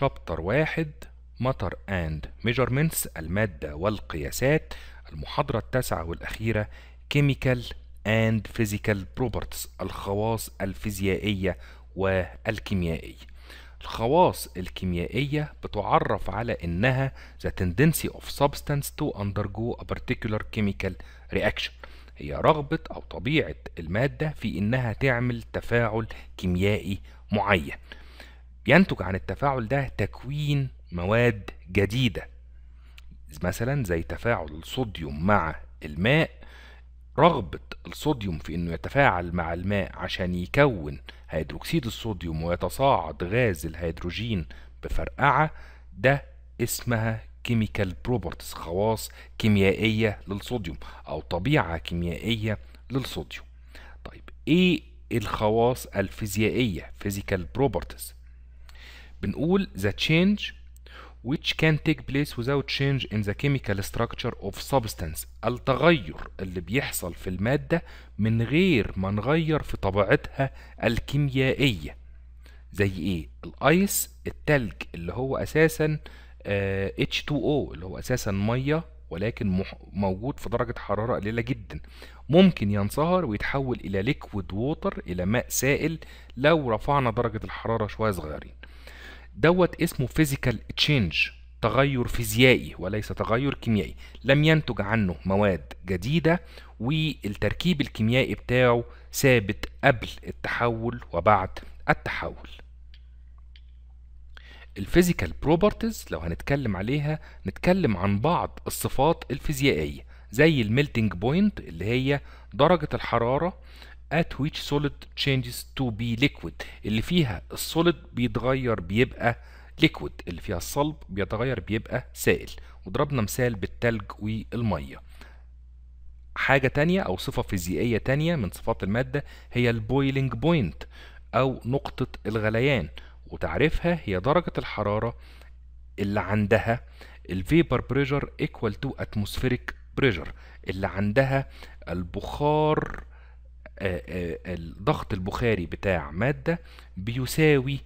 شابتر واحد مطر اند ميجرمنتس المادة والقياسات المحاضرة التاسعة والأخيرة كيميكال اند فيزيكال بروبرتس الخواص الفيزيائية والكيميائية الخواص الكيميائية بتعرف على إنها the tendency of substance to undergo a particular chemical reaction هي رغبة أو طبيعة المادة في إنها تعمل تفاعل كيميائي معين بينتج عن التفاعل ده تكوين مواد جديدة مثلا زي تفاعل الصوديوم مع الماء رغبة الصوديوم في انه يتفاعل مع الماء عشان يكون هيدروكسيد الصوديوم ويتصاعد غاز الهيدروجين بفرقعة ده اسمها كيميكال بروبرتيز خواص كيميائية للصوديوم او طبيعة كيميائية للصوديوم طيب ايه الخواص الفيزيائية physical properties بنقول the change which can take place without change in the chemical structure of substance التغير اللي بيحصل في المادة من غير ما نغير في طبيعتها الكيميائية زي ايه الايس التلج اللي هو اساسا آه H2O اللي هو اساسا ميه ولكن موجود في درجة حرارة قليلة جدا ممكن ينصهر ويتحول إلى ليكويد ووتر إلى ماء سائل لو رفعنا درجة الحرارة شوية صغيرين دوت اسمه فيزيكال تشينج تغير فيزيائي وليس تغير كيميائي لم ينتج عنه مواد جديدة والتركيب الكيميائي بتاعه ثابت قبل التحول وبعد التحول الفيزيكال بروبرتيز لو هنتكلم عليها نتكلم عن بعض الصفات الفيزيائية زي الميلتنج بوينت اللي هي درجة الحرارة at which solid changes to be liquid اللي فيها السوليد بيتغير بيبقى ليكويد اللي فيها الصلب بيتغير بيبقى سائل وضربنا مثال بالتلج والميه حاجة تانية أو صفة فيزيائية تانية من صفات المادة هي البويلنج بوينت أو نقطة الغليان وتعريفها هي درجة الحرارة اللي عندها الفيبر بريشر ايكوال تو اتموسفيريك بريشر اللي عندها البخار آه، آه، الضغط البخاري بتاع مادة بيساوي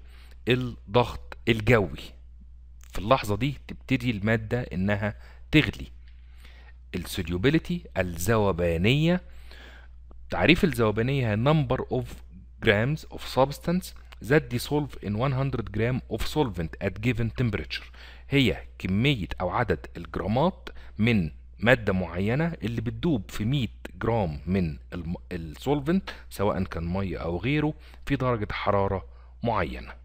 الضغط الجوي في اللحظة دي تبتدي المادة إنها تغلي السوليوبيليتي الذوبانية تعريف الذوبانية هي number of grams of substance that dissolve in 100 gram of solvent at given temperature هي كمية أو عدد الجرامات من مادة معينة اللي بتدوب في 100 جرام من السولفنت سواء كان ميه او غيره في درجه حراره معينه